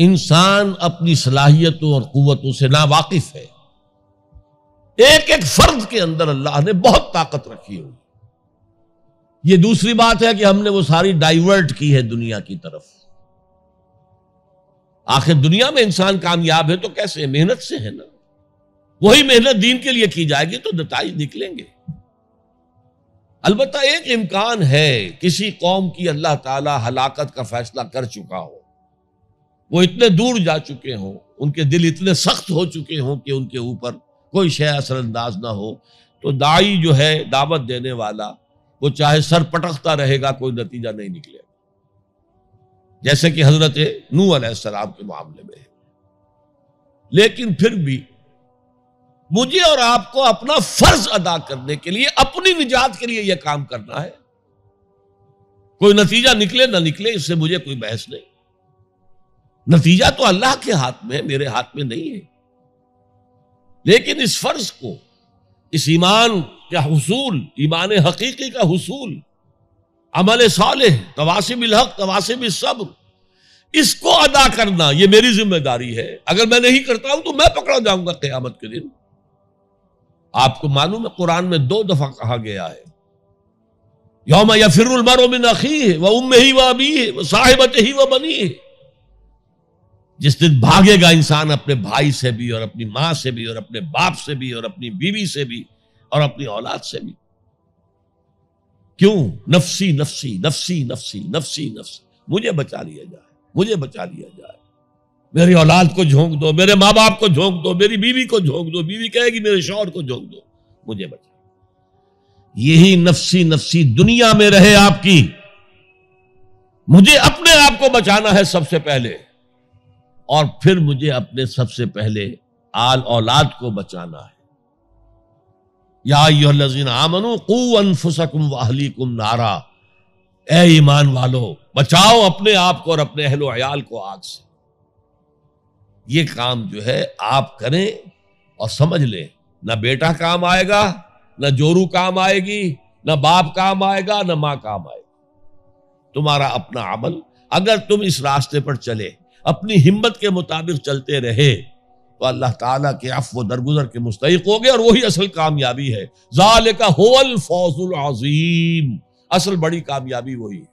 इंसान अपनी सलाहियतों और कुतों से नावाकिफ है एक एक फर्द के अंदर अल्लाह ने बहुत ताकत रखी होगी ये दूसरी बात है कि हमने वो सारी डाइवर्ट की है दुनिया की तरफ आखिर दुनिया में इंसान कामयाब है तो कैसे मेहनत से है ना वही मेहनत दीन के लिए की जाएगी तो नतज निकलेंगे अलबत्त एक इम्कान है किसी कौम की अल्लाह ताला हलाकत का फैसला कर चुका हो वो इतने दूर जा चुके हों उनके दिल इतने सख्त हो चुके हों कि उनके ऊपर कोई शय असरअंदाज ना हो तो दाई जो है दावत देने वाला वो चाहे सर पटकता रहेगा कोई नतीजा नहीं निकलेगा जैसे कि हजरत नू अलैहिस्सलाम के मामले में लेकिन फिर भी मुझे और आपको अपना फर्ज अदा करने के लिए अपनी निजात के लिए यह काम करना है कोई नतीजा निकले ना निकले इससे मुझे कोई बहस नहीं नतीजा तो अल्लाह के हाथ में मेरे हाथ में नहीं है लेकिन इस फर्ज को इस ईमान का हसूल ईमान हकीकी का हसूल अमल साल तवासिब हक तवासिब सब्र इसको अदा करना यह मेरी जिम्मेदारी है अगर मैं नहीं करता हूं तो मैं पकड़ा जाऊंगा क्यामत के दिन आपको मालूम है कुरान में दो दफा कहा गया है यौम या फिर मरो में है वह उम ही वह अभी है वह साहिबत ही वह बनी है जिस दिन भागेगा इंसान अपने भाई से भी और अपनी मां से भी और अपने बाप से भी और अपनी बीवी से भी और अपनी औलाद से भी क्यों नफसी नफसी नफसी नफसी नफसी नफसी मुझे बचा लिया जाए मुझे बचा लिया जाए मेरी औलाद को झोंक दो मेरे माँ बाप को झोंक दो मेरी बीवी को झोंक दो बीवी कहेगी मेरे शौहर को झोंक दो मुझे बचा यही नफसी नफसी दुनिया में रहे आपकी मुझे अपने आप को बचाना है सबसे पहले और फिर मुझे अपने सबसे पहले आल औलाद को बचाना है या लजीन आमनो कुम वाहली कुम नारा ए ईमान वालो बचाओ अपने आप को और अपने अहलो अयाल को आग से ये काम जो है आप करें और समझ लें ना बेटा काम आएगा ना जोरू काम आएगी ना बाप काम आएगा ना माँ काम आएगी तुम्हारा अपना अमल अगर तुम इस रास्ते पर चले अपनी हिम्मत के मुताबिक चलते रहे तो अल्लाह ताला के अफ व दरगुजर के मुस्तक हो गए और वही असल कामयाबी है जाल का होल फौजुल अजीम असल बड़ी कामयाबी वही है